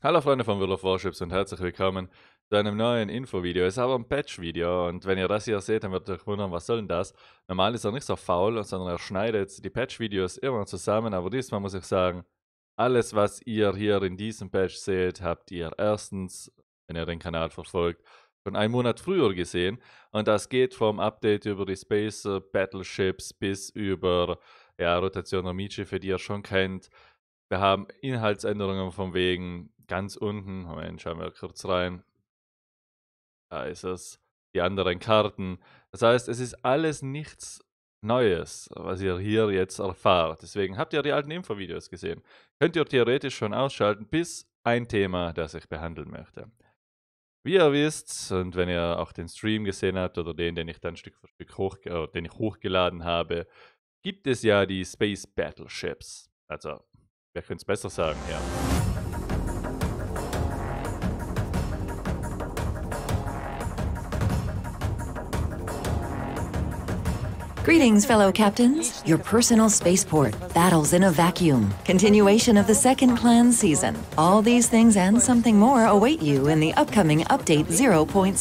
Hallo Freunde von World of Warships und herzlich willkommen zu einem neuen Infovideo. Es ist aber ein Patch-Video und wenn ihr das hier seht, dann werdet ihr euch wundern, was soll denn das? Normal ist er nicht so faul, sondern er schneidet die Patch-Videos immer zusammen, aber diesmal muss ich sagen, alles was ihr hier in diesem Patch seht, habt ihr erstens, wenn ihr den Kanal verfolgt, schon einen Monat früher gesehen und das geht vom Update über die Space Battleships bis über ja, Rotation der Mietschiffe, die ihr schon kennt. Wir haben Inhaltsänderungen von wegen ganz unten, Moment, schauen wir kurz rein. Da ist es. Die anderen Karten. Das heißt, es ist alles nichts Neues, was ihr hier jetzt erfahrt. Deswegen habt ihr die alten Infovideos gesehen. Könnt ihr theoretisch schon ausschalten, bis ein Thema, das ich behandeln möchte. Wie ihr wisst, und wenn ihr auch den Stream gesehen habt oder den, den ich dann Stück für Stück hoch, äh, den ich hochgeladen habe, gibt es ja die Space Battleships. Also, wer könnte es besser sagen Ja. Greetings, fellow captains. Your personal spaceport, battles in a vacuum, continuation of the second clan season. All these things and something more await you in the upcoming update 0.7.3.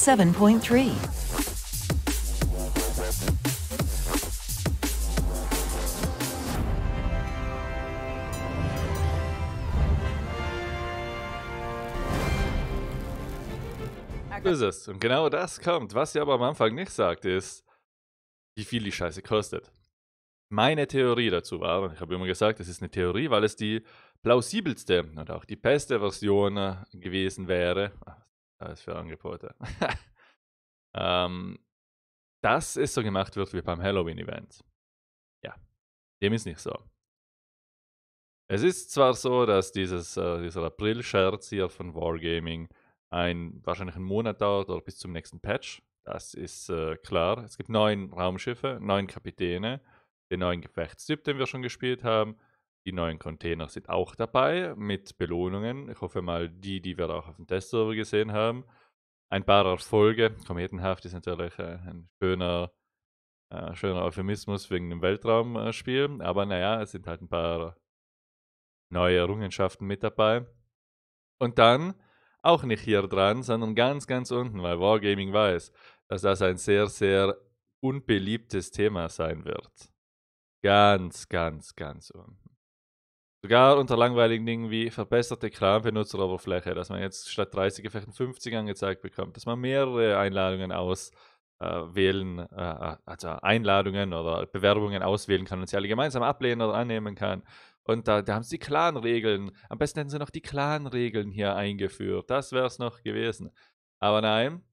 Böses. Und genau das kommt. Was sie aber am Anfang nicht sagt, ist, wie viel die Scheiße kostet. Meine Theorie dazu war, und ich habe immer gesagt, es ist eine Theorie, weil es die plausibelste und auch die beste Version äh, gewesen wäre, alles ah, für Angebote, ähm, dass es so gemacht wird wie beim Halloween-Event. Ja, dem ist nicht so. Es ist zwar so, dass dieses, äh, dieser April-Scherz hier von Wargaming ein, wahrscheinlich einen Monat dauert oder bis zum nächsten Patch, das ist äh, klar. Es gibt neun Raumschiffe, neun Kapitäne, den neuen Gefechtstyp, den wir schon gespielt haben. Die neuen Container sind auch dabei mit Belohnungen. Ich hoffe mal, die, die wir auch auf dem Testserver gesehen haben. Ein paar Erfolge. Kometenhaft ist natürlich äh, ein schöner, äh, schöner Euphemismus wegen dem Weltraumspiel. Aber naja, es sind halt ein paar neue Errungenschaften mit dabei. Und dann auch nicht hier dran, sondern ganz, ganz unten, weil Wargaming weiß, dass das ein sehr, sehr unbeliebtes Thema sein wird. Ganz, ganz, ganz unten. Sogar unter langweiligen Dingen wie verbesserte Kranbenutzeroberfläche, dass man jetzt statt 30 vielleicht 50 angezeigt bekommt, dass man mehrere Einladungen auswählen, äh, äh, also Einladungen oder Bewerbungen auswählen kann und sie alle gemeinsam ablehnen oder annehmen kann. Und da, da haben sie die Clan-Regeln. Am besten hätten sie noch die Clan-Regeln hier eingeführt. Das wäre es noch gewesen. Aber nein,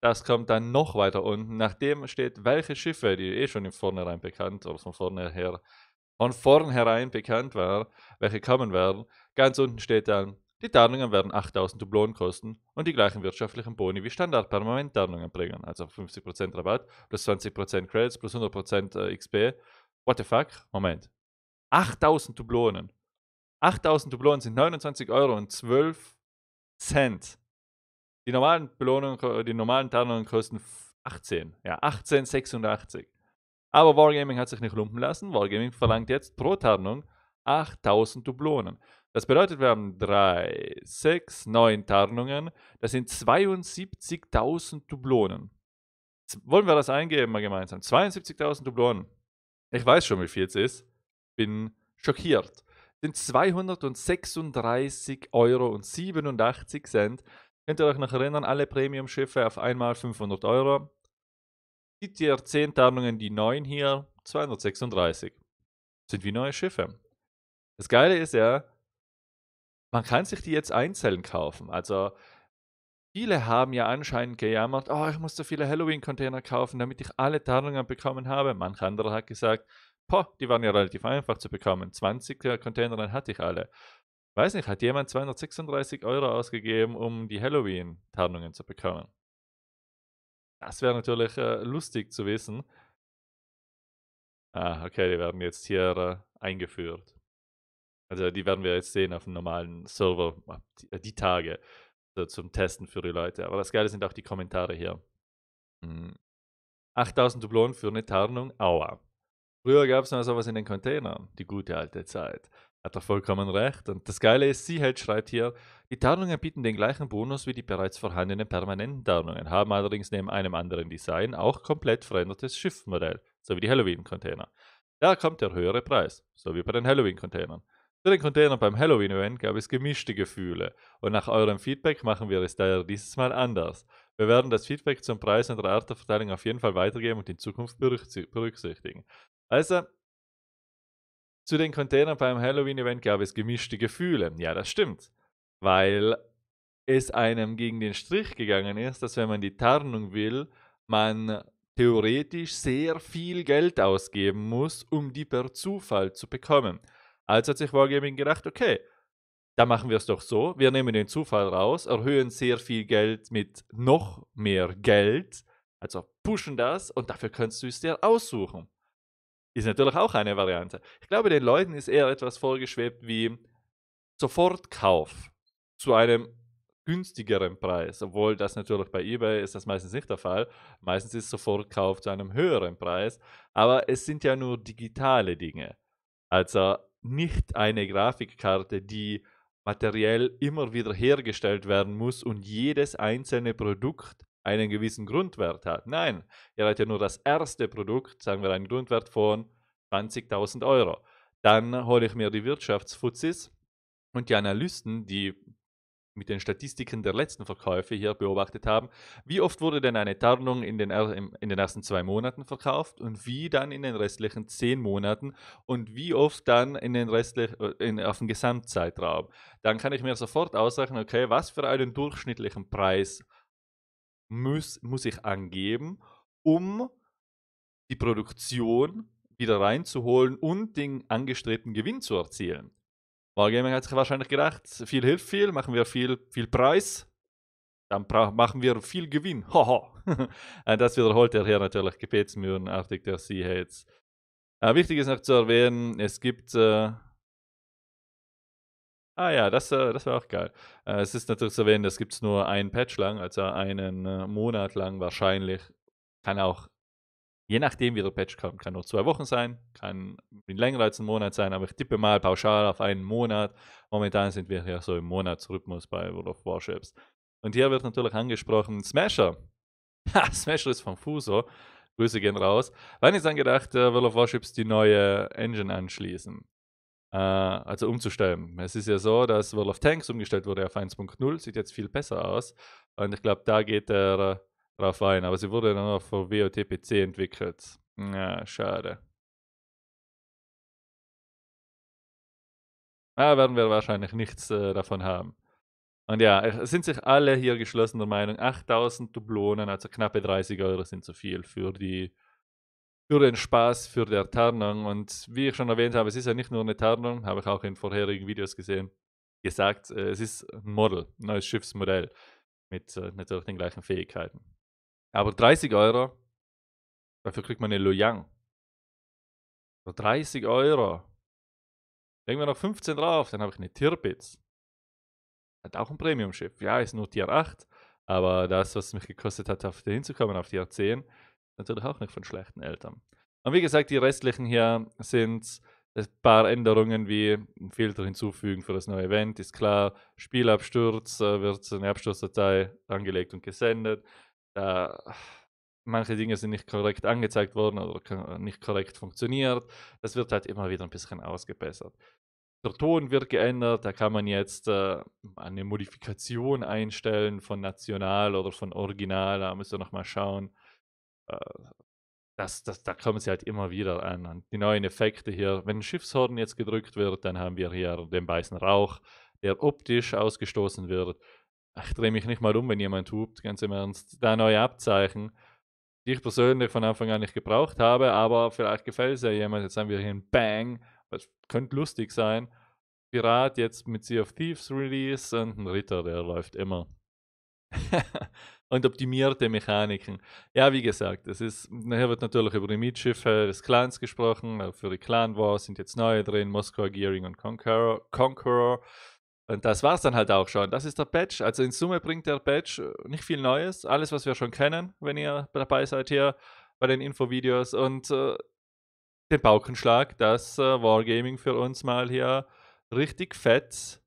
das kommt dann noch weiter unten. Nachdem steht, welche Schiffe, die eh schon im Vornherein bekannt oder von vornherein, von vornherein bekannt waren, welche kommen werden. Ganz unten steht dann, die Tarnungen werden 8000 Dublonen kosten und die gleichen wirtschaftlichen Boni wie Standard-Permanent-Tarnungen bringen. Also 50% Rabatt plus 20% Credits plus 100% äh, XP. What the fuck? Moment. 8000 Dublonen. 8000 Dublonen sind 29 Euro und 12 Cent. Die normalen Belohnungen, die normalen Tarnungen kosten 18. Ja, 18,86. Aber Wargaming hat sich nicht lumpen lassen. Wargaming verlangt jetzt pro Tarnung 8000 Dublonen. Das bedeutet, wir haben 3, 6, 9 Tarnungen. Das sind 72.000 Dublonen. wollen wir das eingeben mal gemeinsam? 72.000 Dublonen. Ich weiß schon, wie viel es ist. Bin schockiert. sind 236,87 Euro Könnt ihr euch noch erinnern, alle Premium-Schiffe auf einmal 500 Euro. Die Tier 10 Tarnungen, die neuen hier, 236. Sind wie neue Schiffe. Das Geile ist ja, man kann sich die jetzt einzeln kaufen. Also viele haben ja anscheinend gejammert, oh, ich muss so viele Halloween-Container kaufen, damit ich alle Tarnungen bekommen habe. Manch anderer hat gesagt, boah, die waren ja relativ einfach zu bekommen. 20 Container, hatte ich alle weiß nicht, hat jemand 236 Euro ausgegeben, um die Halloween-Tarnungen zu bekommen? Das wäre natürlich äh, lustig zu wissen. Ah, okay, die werden jetzt hier äh, eingeführt. Also die werden wir jetzt sehen auf dem normalen Server, ah, die, äh, die Tage so zum Testen für die Leute. Aber das Geile sind auch die Kommentare hier. Mhm. 8000 Dublonen für eine Tarnung, aua. Früher gab es noch sowas in den Containern, die gute alte Zeit. Hat er vollkommen recht. Und das Geile ist, sie hält, schreibt hier, die Tarnungen bieten den gleichen Bonus wie die bereits vorhandenen permanenten Tarnungen, haben allerdings neben einem anderen Design auch komplett verändertes Schiffmodell, sowie die Halloween-Container. Da kommt der höhere Preis, so wie bei den Halloween-Containern. Für den Container beim Halloween-Event gab es gemischte Gefühle und nach eurem Feedback machen wir es daher dieses Mal anders. Wir werden das Feedback zum Preis und der Art der Verteilung auf jeden Fall weitergeben und in Zukunft berücksichtigen. Also, zu den Containern beim Halloween-Event gab es gemischte Gefühle. Ja, das stimmt. Weil es einem gegen den Strich gegangen ist, dass wenn man die Tarnung will, man theoretisch sehr viel Geld ausgeben muss, um die per Zufall zu bekommen. Also hat sich Wargaming gedacht, okay, da machen wir es doch so, wir nehmen den Zufall raus, erhöhen sehr viel Geld mit noch mehr Geld, also pushen das und dafür kannst du es dir aussuchen ist natürlich auch eine Variante. Ich glaube, den Leuten ist eher etwas vorgeschwebt wie Sofortkauf zu einem günstigeren Preis, obwohl das natürlich bei eBay ist das meistens nicht der Fall. Meistens ist Sofortkauf zu einem höheren Preis, aber es sind ja nur digitale Dinge. Also nicht eine Grafikkarte, die materiell immer wieder hergestellt werden muss und jedes einzelne Produkt einen gewissen Grundwert hat. Nein, ihr habt ja nur das erste Produkt, sagen wir einen Grundwert von 20.000 Euro. Dann hole ich mir die Wirtschaftsfuzis und die Analysten, die mit den Statistiken der letzten Verkäufe hier beobachtet haben, wie oft wurde denn eine Tarnung in den, in den ersten zwei Monaten verkauft und wie dann in den restlichen zehn Monaten und wie oft dann in den in, auf dem Gesamtzeitraum. Dann kann ich mir sofort ausrechnen, okay, was für einen durchschnittlichen Preis muss, muss ich angeben, um die Produktion wieder reinzuholen und den angestrebten Gewinn zu erzielen. Wargaming hat sich wahrscheinlich gedacht, viel hilft viel, machen wir viel, viel Preis, dann machen wir viel Gewinn. Haha. Äh, das wiederholt er hier natürlich gebetsmühlenartig, der Sie jetzt. Äh, wichtig ist noch zu erwähnen, es gibt äh, Ah ja, das, äh, das war auch geil. Äh, es ist natürlich zu erwähnen, das gibt es nur einen Patch lang, also einen äh, Monat lang wahrscheinlich. Kann auch, je nachdem wie der Patch kommt, kann nur zwei Wochen sein, kann länger als ein Monat sein, aber ich tippe mal pauschal auf einen Monat. Momentan sind wir ja so im Monatsrhythmus bei World of Warships. Und hier wird natürlich angesprochen Smasher. Ha, Smasher ist von Fuso. Oh. Grüße gehen raus. Wann ist angedacht, äh, World of Warships die neue Engine anschließen? Äh, also umzustellen. Es ist ja so, dass World of Tanks umgestellt wurde auf 1.0, sieht jetzt viel besser aus. Und ich glaube, da geht er äh, drauf ein. Aber sie wurde dann noch für WOTPC entwickelt. Ja, schade. Da ah, werden wir wahrscheinlich nichts äh, davon haben. Und ja, äh, sind sich alle hier geschlossener Meinung, 8000 Dublonen, also knappe 30 Euro sind zu viel für die für den Spaß, für die Tarnung. Und wie ich schon erwähnt habe, es ist ja nicht nur eine Tarnung, habe ich auch in vorherigen Videos gesehen, gesagt, äh, es ist ein Model, ein neues Schiffsmodell mit äh, natürlich den gleichen Fähigkeiten. Aber 30 Euro, dafür kriegt man eine Loyang. 30 Euro. Legen wir noch 15 drauf, dann habe ich eine Tirpitz. Hat auch ein Premium-Schiff. Ja, ist nur Tier 8, aber das, was mich gekostet hat, auf hinzukommen, auf Tier 10, natürlich auch nicht von schlechten Eltern. Und wie gesagt, die restlichen hier sind ein paar Änderungen wie ein Filter hinzufügen für das neue Event, ist klar. Spielabsturz äh, wird eine Absturzdatei angelegt und gesendet. Äh, manche Dinge sind nicht korrekt angezeigt worden oder äh, nicht korrekt funktioniert. Das wird halt immer wieder ein bisschen ausgebessert. Der Ton wird geändert, da kann man jetzt äh, eine Modifikation einstellen von national oder von original, da müsst ihr nochmal schauen. Äh, das, das, da kommen sie halt immer wieder an. Und die neuen Effekte hier, wenn ein Schiffshorn jetzt gedrückt wird, dann haben wir hier den weißen Rauch, der optisch ausgestoßen wird. Ich drehe mich nicht mal um, wenn jemand hupt, ganz im Ernst. Da neue Abzeichen, die ich persönlich von Anfang an nicht gebraucht habe, aber vielleicht gefällt es ja jemand. Jetzt haben wir hier ein Bang, das könnte lustig sein. Pirat jetzt mit Sea of Thieves Release und ein Ritter, der läuft immer und optimierte Mechaniken. Ja, wie gesagt, es ist, nachher wird natürlich über die Mietschiffe des Clans gesprochen. Für die Clan Wars sind jetzt neue drin, Moskau Gearing und Conqueror. Conqueror. Und das war es dann halt auch schon. Das ist der Patch. Also in Summe bringt der Patch äh, nicht viel Neues. Alles, was wir schon kennen, wenn ihr dabei seid hier bei den Infovideos. Und äh, den Baukenschlag, dass äh, Wargaming für uns mal hier richtig fett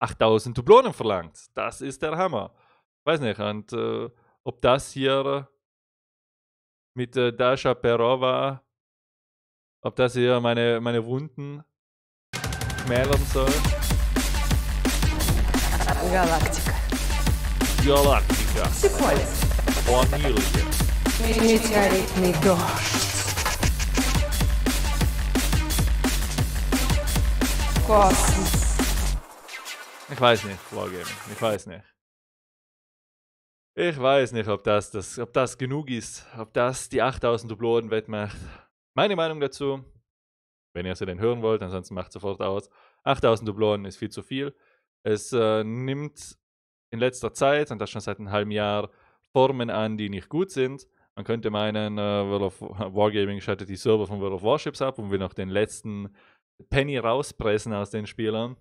8000 Dublonen verlangt. Das ist der Hammer weiß nicht, und, äh, ob das hier mit äh, Dasha Perova, ob das hier meine, meine Wunden schmälern soll. Galactica. Galactica. Сиполи. Планирую. Метеоритный дождь. Ich weiß nicht, Wargaming. Ich weiß nicht. Ich weiß nicht, ob das, das, ob das genug ist, ob das die 8000 Dublonen wettmacht. Meine Meinung dazu, wenn ihr sie denn hören wollt, ansonsten macht sofort aus. 8000 Dublonen ist viel zu viel. Es äh, nimmt in letzter Zeit, und das schon seit einem halben Jahr, Formen an, die nicht gut sind. Man könnte meinen, äh, World of Wargaming schaltet die Server von World of Warships ab und will noch den letzten Penny rauspressen aus den Spielern.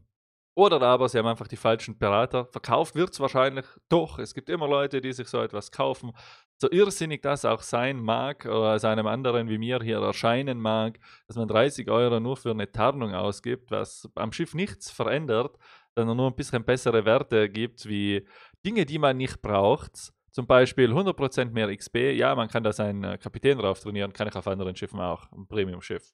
Oder aber sie haben einfach die falschen Berater. Verkauft wird es wahrscheinlich doch. Es gibt immer Leute, die sich so etwas kaufen. So irrsinnig das auch sein mag, oder äh, als einem anderen wie mir hier erscheinen mag, dass man 30 Euro nur für eine Tarnung ausgibt, was am Schiff nichts verändert, sondern nur ein bisschen bessere Werte gibt, wie Dinge, die man nicht braucht. Zum Beispiel 100% mehr XP. Ja, man kann da seinen äh, Kapitän drauf trainieren, kann ich auf anderen Schiffen auch, ein Premium-Schiff.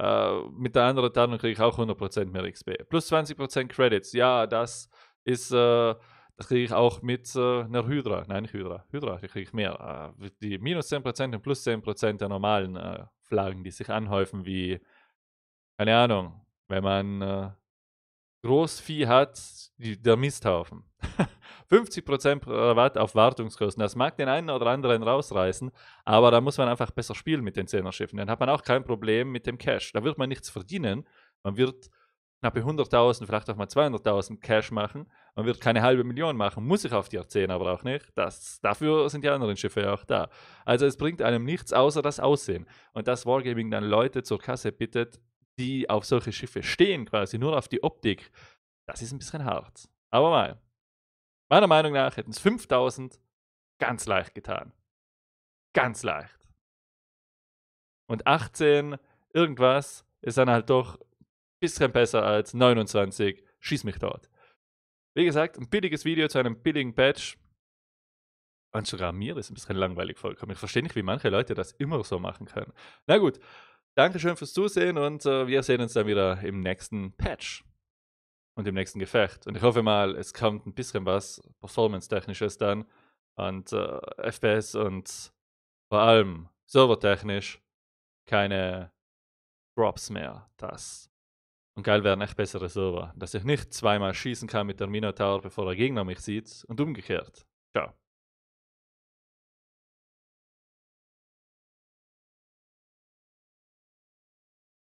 Uh, mit der anderen Tarnung kriege ich auch 100% mehr XP. Plus 20% Credits. Ja, das ist. Uh, das kriege ich auch mit äh, einer Hydra. Nein, nicht Hydra. Hydra, die kriege ich mehr. die minus 10% und plus 10% der normalen Flaggen, die sich anhäufen, wie. Keine Ahnung. Wenn man Großvieh hat, der Misthaufen. 50% Rabatt auf Wartungskosten. Das mag den einen oder anderen rausreißen, aber da muss man einfach besser spielen mit den Zehnerschiffen. Dann hat man auch kein Problem mit dem Cash. Da wird man nichts verdienen. Man wird knappe 100.000, vielleicht auch mal 200.000 Cash machen. Man wird keine halbe Million machen, muss ich auf die 10 aber auch nicht. Das, dafür sind die anderen Schiffe ja auch da. Also es bringt einem nichts außer das Aussehen. Und dass Wargaming dann Leute zur Kasse bittet, die auf solche Schiffe stehen, quasi nur auf die Optik, das ist ein bisschen hart. Aber mal, meiner Meinung nach hätten es 5000 ganz leicht getan. Ganz leicht. Und 18 irgendwas ist dann halt doch ein bisschen besser als 29. Schieß mich dort. Wie gesagt, ein billiges Video zu einem billigen Patch. Und sogar mir ist ein bisschen langweilig vollkommen. Ich verstehe nicht, wie manche Leute das immer so machen können. Na gut, Dankeschön fürs Zusehen und äh, wir sehen uns dann wieder im nächsten Patch und im nächsten Gefecht. Und ich hoffe mal, es kommt ein bisschen was Performance-technisches dann und äh, FPS und vor allem servertechnisch keine Drops mehr. Das. Und geil wären echt bessere Server, dass ich nicht zweimal schießen kann mit der Minotaur, bevor der Gegner mich sieht und umgekehrt. Ciao.